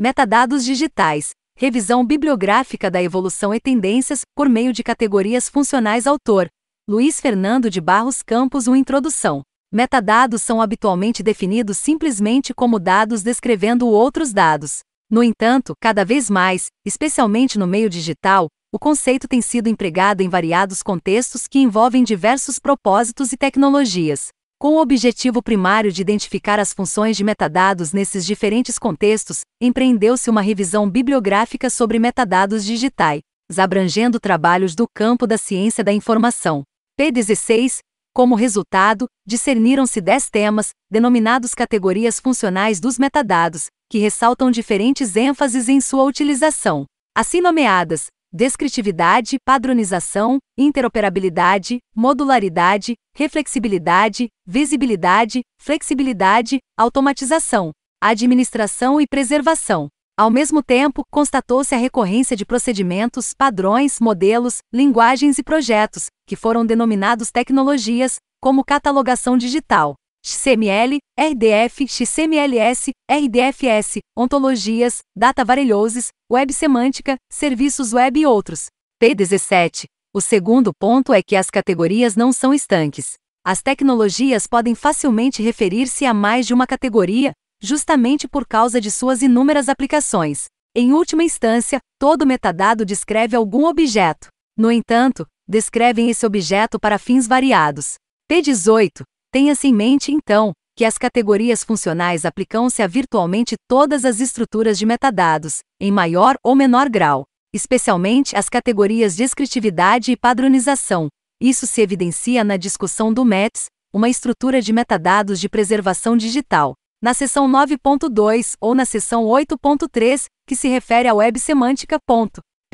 Metadados digitais. Revisão bibliográfica da evolução e tendências por meio de categorias funcionais autor. Luiz Fernando de Barros Campos, uma introdução. Metadados são habitualmente definidos simplesmente como dados descrevendo outros dados. No entanto, cada vez mais, especialmente no meio digital, o conceito tem sido empregado em variados contextos que envolvem diversos propósitos e tecnologias com o objetivo primário de identificar as funções de metadados nesses diferentes contextos, empreendeu-se uma revisão bibliográfica sobre metadados digitais, abrangendo trabalhos do campo da ciência da informação. P16. Como resultado, discerniram-se 10 temas, denominados categorias funcionais dos metadados, que ressaltam diferentes ênfases em sua utilização. Assim nomeadas, descritividade, padronização, interoperabilidade, modularidade, reflexibilidade, visibilidade, flexibilidade, automatização, administração e preservação. Ao mesmo tempo, constatou-se a recorrência de procedimentos, padrões, modelos, linguagens e projetos, que foram denominados tecnologias, como catalogação digital. XML, RDF, XMLS, RDFS, ontologias, data varelhoses, web semântica, serviços web e outros. P17. O segundo ponto é que as categorias não são estanques. As tecnologias podem facilmente referir-se a mais de uma categoria, justamente por causa de suas inúmeras aplicações. Em última instância, todo metadado descreve algum objeto. No entanto, descrevem esse objeto para fins variados. P18. Tenha-se assim em mente, então, que as categorias funcionais aplicam-se a virtualmente todas as estruturas de metadados, em maior ou menor grau, especialmente as categorias descritividade e padronização. Isso se evidencia na discussão do METS, uma estrutura de metadados de preservação digital, na seção 9.2 ou na seção 8.3, que se refere à web semântica.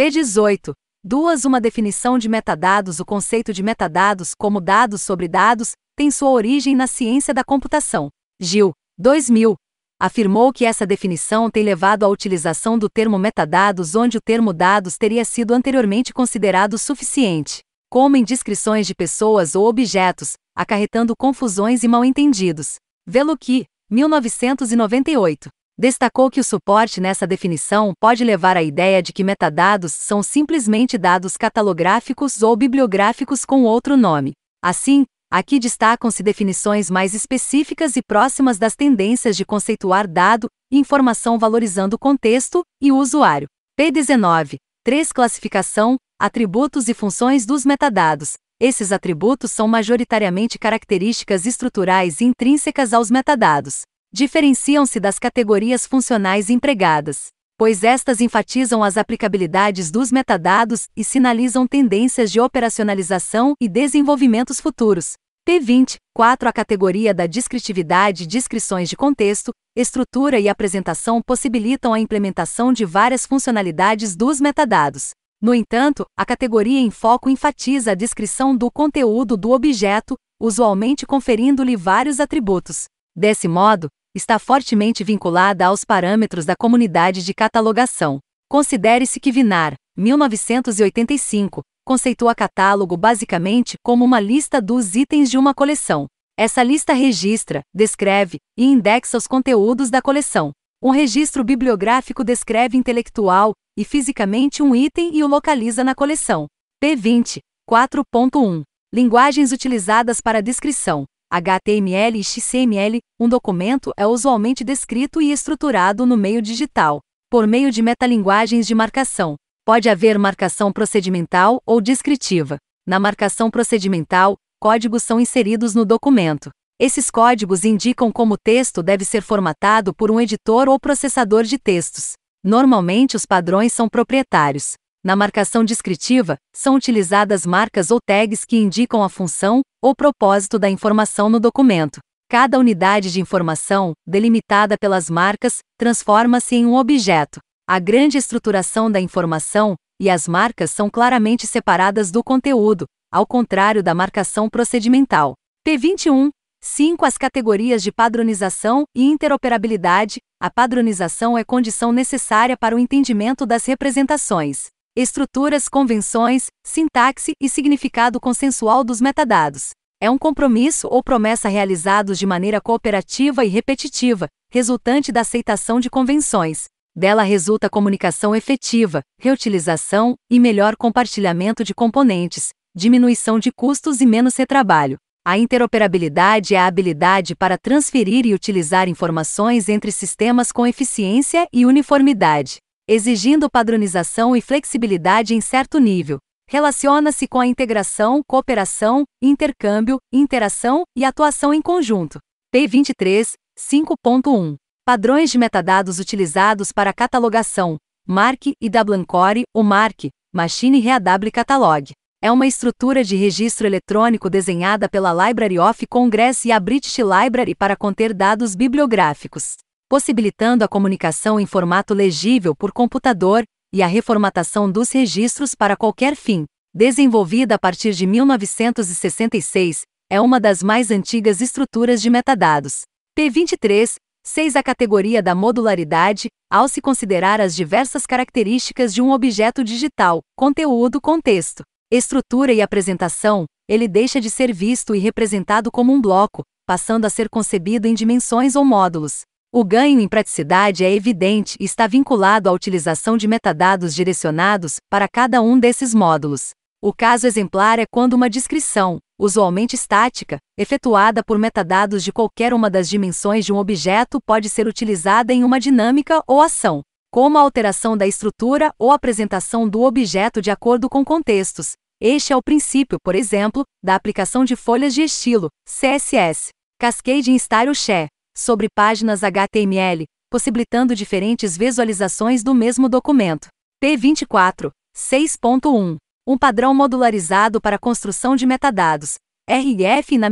P18. Duas Uma definição de metadados. O conceito de metadados como dados sobre dados tem sua origem na ciência da computação. Gil, 2000, afirmou que essa definição tem levado à utilização do termo metadados, onde o termo dados teria sido anteriormente considerado suficiente, como em descrições de pessoas ou objetos, acarretando confusões e mal-entendidos. Veluqui, 1998, destacou que o suporte nessa definição pode levar à ideia de que metadados são simplesmente dados catalográficos ou bibliográficos com outro nome. Assim, Aqui destacam-se definições mais específicas e próximas das tendências de conceituar dado e informação valorizando o contexto e o usuário. P19. 3. Classificação, atributos e funções dos metadados. Esses atributos são majoritariamente características estruturais intrínsecas aos metadados. Diferenciam-se das categorias funcionais empregadas, pois estas enfatizam as aplicabilidades dos metadados e sinalizam tendências de operacionalização e desenvolvimentos futuros. P20, 4 A categoria da descritividade descrições de contexto, estrutura e apresentação possibilitam a implementação de várias funcionalidades dos metadados. No entanto, a categoria em foco enfatiza a descrição do conteúdo do objeto, usualmente conferindo-lhe vários atributos. Desse modo, está fortemente vinculada aos parâmetros da comunidade de catalogação. Considere-se que Vinar, 1985, conceitua catálogo basicamente como uma lista dos itens de uma coleção. Essa lista registra, descreve e indexa os conteúdos da coleção. Um registro bibliográfico descreve intelectual e fisicamente um item e o localiza na coleção. P20, 4.1. Linguagens utilizadas para descrição. HTML e XML, um documento é usualmente descrito e estruturado no meio digital, por meio de metalinguagens de marcação, Pode haver marcação procedimental ou descritiva. Na marcação procedimental, códigos são inseridos no documento. Esses códigos indicam como o texto deve ser formatado por um editor ou processador de textos. Normalmente, os padrões são proprietários. Na marcação descritiva, são utilizadas marcas ou tags que indicam a função ou propósito da informação no documento. Cada unidade de informação, delimitada pelas marcas, transforma-se em um objeto. A grande estruturação da informação e as marcas são claramente separadas do conteúdo, ao contrário da marcação procedimental. P21. 5. As categorias de padronização e interoperabilidade. A padronização é condição necessária para o entendimento das representações, estruturas, convenções, sintaxe e significado consensual dos metadados. É um compromisso ou promessa realizados de maneira cooperativa e repetitiva, resultante da aceitação de convenções, dela resulta comunicação efetiva, reutilização e melhor compartilhamento de componentes, diminuição de custos e menos retrabalho. A interoperabilidade é a habilidade para transferir e utilizar informações entre sistemas com eficiência e uniformidade, exigindo padronização e flexibilidade em certo nível. Relaciona-se com a integração, cooperação, intercâmbio, interação e atuação em conjunto. P23, 5.1 Padrões de metadados utilizados para catalogação, MARC e Core ou MARC, Machine Readable Catalog. É uma estrutura de registro eletrônico desenhada pela Library of Congress e a British Library para conter dados bibliográficos, possibilitando a comunicação em formato legível por computador e a reformatação dos registros para qualquer fim. Desenvolvida a partir de 1966, é uma das mais antigas estruturas de metadados. P23 6. É a categoria da modularidade, ao se considerar as diversas características de um objeto digital, conteúdo, contexto, estrutura e apresentação, ele deixa de ser visto e representado como um bloco, passando a ser concebido em dimensões ou módulos. O ganho em praticidade é evidente e está vinculado à utilização de metadados direcionados para cada um desses módulos. O caso exemplar é quando uma descrição, usualmente estática, efetuada por metadados de qualquer uma das dimensões de um objeto, pode ser utilizada em uma dinâmica ou ação, como a alteração da estrutura ou apresentação do objeto de acordo com contextos. Este é o princípio, por exemplo, da aplicação de folhas de estilo, CSS, Cascading Style Share, sobre páginas HTML, possibilitando diferentes visualizações do mesmo documento. P24, 6.1 um padrão modularizado para construção de metadados. RF na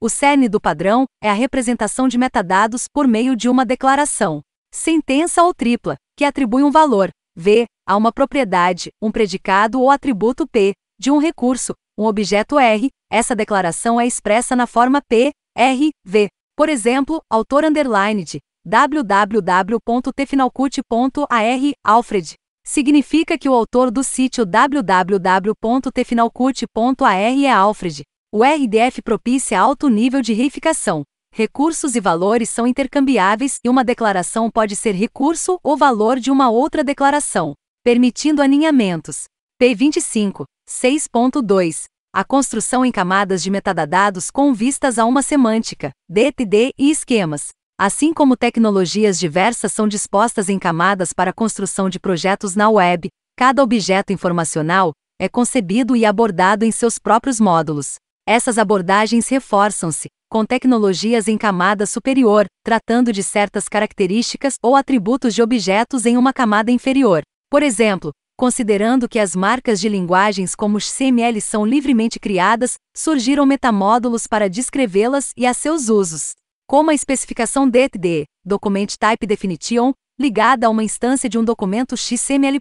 o cerne do padrão é a representação de metadados por meio de uma declaração, sentença ou tripla, que atribui um valor, V, a uma propriedade, um predicado ou atributo P, de um recurso, um objeto R. Essa declaração é expressa na forma P, R, V. Por exemplo, autor underlined, www.tfinalcut.ar, Alfred. Significa que o autor do sítio www.tfinalcurte.ar é Alfred. O RDF propicia alto nível de reificação. Recursos e valores são intercambiáveis e uma declaração pode ser recurso ou valor de uma outra declaração, permitindo aninhamentos. P25, 6.2. A construção em camadas de metadados com vistas a uma semântica, DTD e esquemas assim como tecnologias diversas são dispostas em camadas para a construção de projetos na web, cada objeto informacional é concebido e abordado em seus próprios módulos. Essas abordagens reforçam-se, com tecnologias em camada superior, tratando de certas características ou atributos de objetos em uma camada inferior. Por exemplo, considerando que as marcas de linguagens como o XML são livremente criadas, surgiram metamódulos para descrevê-las e a seus usos como a especificação DTD, Document Type Definition, ligada a uma instância de um documento XML.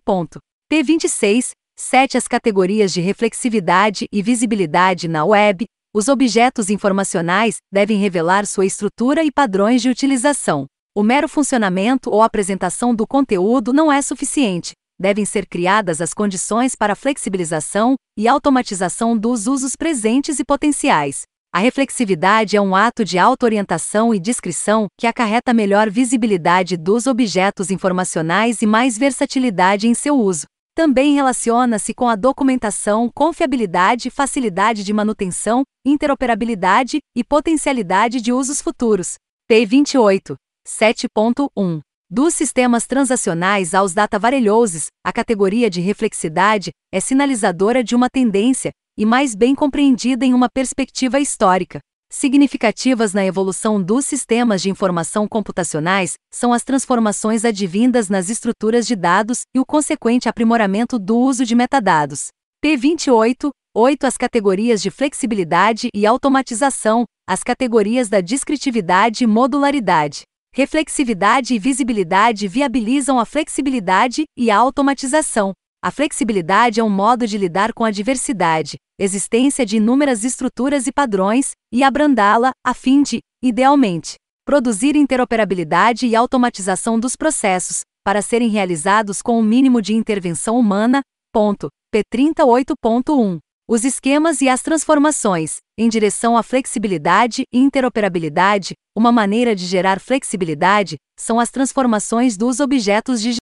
P26, sete As categorias de reflexividade e visibilidade na web, os objetos informacionais devem revelar sua estrutura e padrões de utilização. O mero funcionamento ou apresentação do conteúdo não é suficiente. Devem ser criadas as condições para flexibilização e automatização dos usos presentes e potenciais. A reflexividade é um ato de autoorientação e discrição que acarreta melhor visibilidade dos objetos informacionais e mais versatilidade em seu uso. Também relaciona-se com a documentação, confiabilidade, facilidade de manutenção, interoperabilidade e potencialidade de usos futuros. P28. 7.1 dos sistemas transacionais aos data varelhouses, a categoria de reflexidade é sinalizadora de uma tendência e mais bem compreendida em uma perspectiva histórica. Significativas na evolução dos sistemas de informação computacionais são as transformações advindas nas estruturas de dados e o consequente aprimoramento do uso de metadados. P28, 8 As categorias de flexibilidade e automatização, as categorias da descritividade e modularidade. Reflexividade e visibilidade viabilizam a flexibilidade e a automatização. A flexibilidade é um modo de lidar com a diversidade, existência de inúmeras estruturas e padrões, e abrandá-la, a fim de, idealmente, produzir interoperabilidade e automatização dos processos, para serem realizados com o um mínimo de intervenção humana. Ponto. P 38.1. Os esquemas e as transformações, em direção à flexibilidade e interoperabilidade, uma maneira de gerar flexibilidade, são as transformações dos objetos digitais.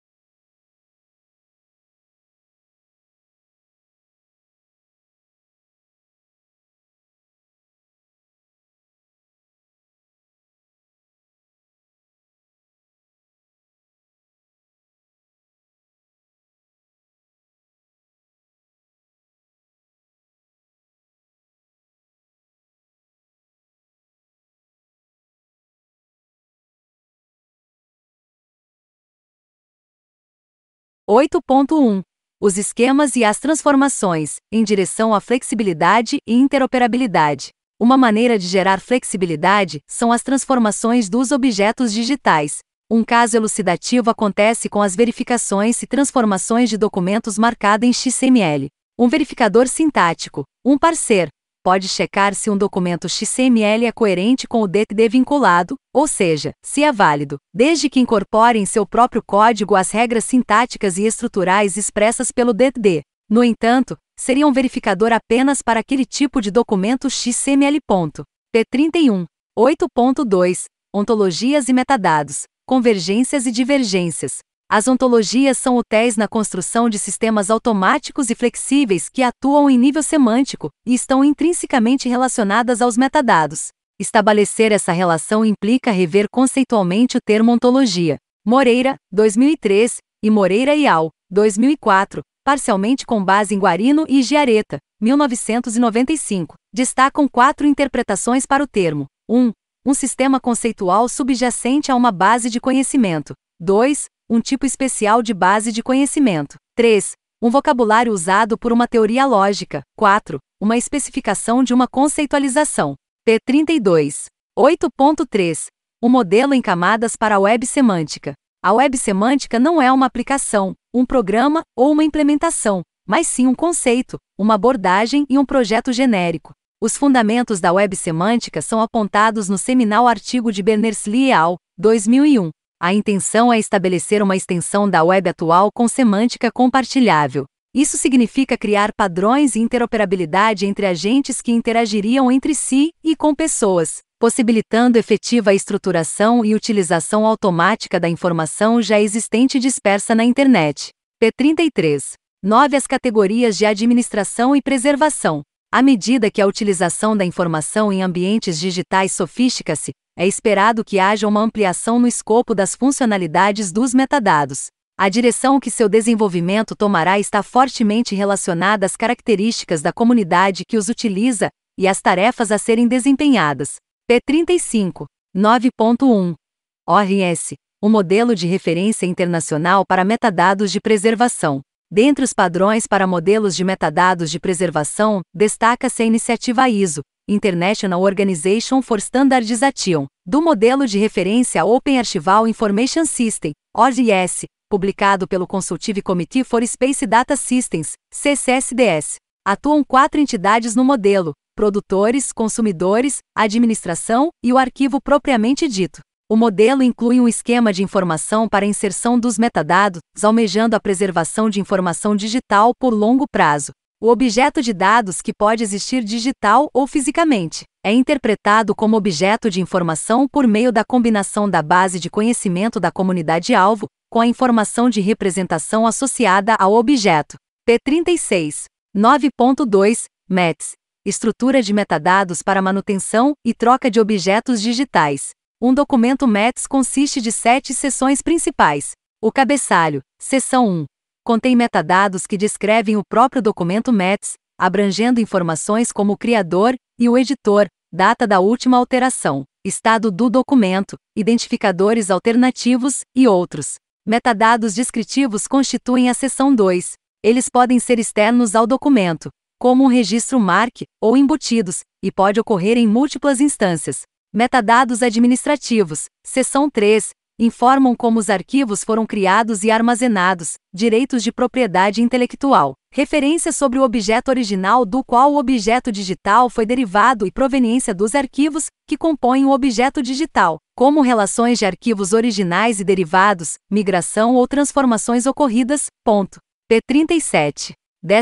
8.1 Os esquemas e as transformações, em direção à flexibilidade e interoperabilidade. Uma maneira de gerar flexibilidade são as transformações dos objetos digitais. Um caso elucidativo acontece com as verificações e transformações de documentos marcada em XML. Um verificador sintático, um parser, pode checar se um documento XML é coerente com o DTD vinculado, ou seja, se é válido, desde que incorpore em seu próprio código as regras sintáticas e estruturais expressas pelo DTD. No entanto, seria um verificador apenas para aquele tipo de documento XML. P31. 8.2. Ontologias e metadados, convergências e divergências. As ontologias são hotéis na construção de sistemas automáticos e flexíveis que atuam em nível semântico e estão intrinsecamente relacionadas aos metadados. Estabelecer essa relação implica rever conceitualmente o termo ontologia. Moreira, 2003, e Moreira e Al, 2004, parcialmente com base em Guarino e Giareta, 1995, destacam quatro interpretações para o termo. 1. Um, um sistema conceitual subjacente a uma base de conhecimento. 2 um tipo especial de base de conhecimento. 3. Um vocabulário usado por uma teoria lógica. 4. Uma especificação de uma conceitualização. P32. 8.3. Um modelo em camadas para a web semântica. A web semântica não é uma aplicação, um programa ou uma implementação, mas sim um conceito, uma abordagem e um projeto genérico. Os fundamentos da web semântica são apontados no seminal artigo de Berners-Lee et al., 2001, a intenção é estabelecer uma extensão da web atual com semântica compartilhável. Isso significa criar padrões e interoperabilidade entre agentes que interagiriam entre si e com pessoas, possibilitando efetiva estruturação e utilização automática da informação já existente dispersa na internet. P33. 9. As categorias de administração e preservação. À medida que a utilização da informação em ambientes digitais sofistica-se, é esperado que haja uma ampliação no escopo das funcionalidades dos metadados. A direção que seu desenvolvimento tomará está fortemente relacionada às características da comunidade que os utiliza e às tarefas a serem desempenhadas. P35 9.1 ORS o modelo de referência internacional para metadados de preservação. Dentre os padrões para modelos de metadados de preservação, destaca-se a iniciativa ISO International Organization for Standardization, do modelo de referência Open Archival Information System, ORS, publicado pelo Consultive Committee for Space Data Systems, CCSDS. Atuam quatro entidades no modelo: produtores, consumidores, administração e o arquivo propriamente dito. O modelo inclui um esquema de informação para inserção dos metadados, almejando a preservação de informação digital por longo prazo. O objeto de dados que pode existir digital ou fisicamente é interpretado como objeto de informação por meio da combinação da base de conhecimento da comunidade-alvo com a informação de representação associada ao objeto. P36. 9.2. METS Estrutura de metadados para manutenção e troca de objetos digitais. Um documento METS consiste de sete seções principais. O cabeçalho, seção 1, contém metadados que descrevem o próprio documento METS, abrangendo informações como o criador e o editor, data da última alteração, estado do documento, identificadores alternativos e outros. Metadados descritivos constituem a seção 2. Eles podem ser externos ao documento, como um registro MARC ou embutidos, e pode ocorrer em múltiplas instâncias. Metadados administrativos, seção 3, informam como os arquivos foram criados e armazenados, direitos de propriedade intelectual, referências sobre o objeto original do qual o objeto digital foi derivado e proveniência dos arquivos que compõem o objeto digital, como relações de arquivos originais e derivados, migração ou transformações ocorridas. Ponto. P37.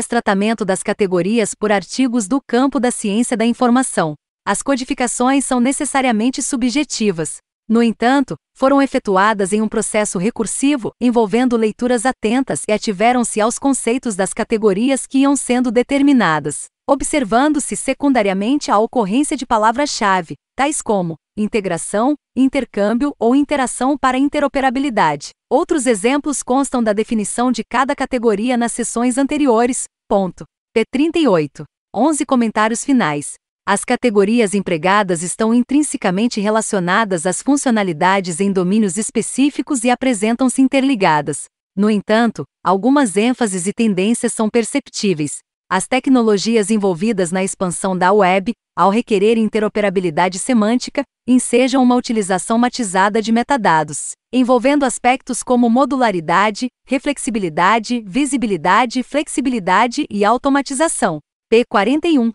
tratamento das categorias por artigos do campo da ciência da informação. As codificações são necessariamente subjetivas, no entanto, foram efetuadas em um processo recursivo, envolvendo leituras atentas e ativeram-se aos conceitos das categorias que iam sendo determinadas, observando-se secundariamente a ocorrência de palavras-chave, tais como integração, intercâmbio ou interação para interoperabilidade. Outros exemplos constam da definição de cada categoria nas sessões anteriores. Ponto. P38. 11 comentários finais. As categorias empregadas estão intrinsecamente relacionadas às funcionalidades em domínios específicos e apresentam-se interligadas. No entanto, algumas ênfases e tendências são perceptíveis. As tecnologias envolvidas na expansão da web, ao requerer interoperabilidade semântica, ensejam uma utilização matizada de metadados, envolvendo aspectos como modularidade, reflexibilidade, visibilidade, flexibilidade e automatização. P41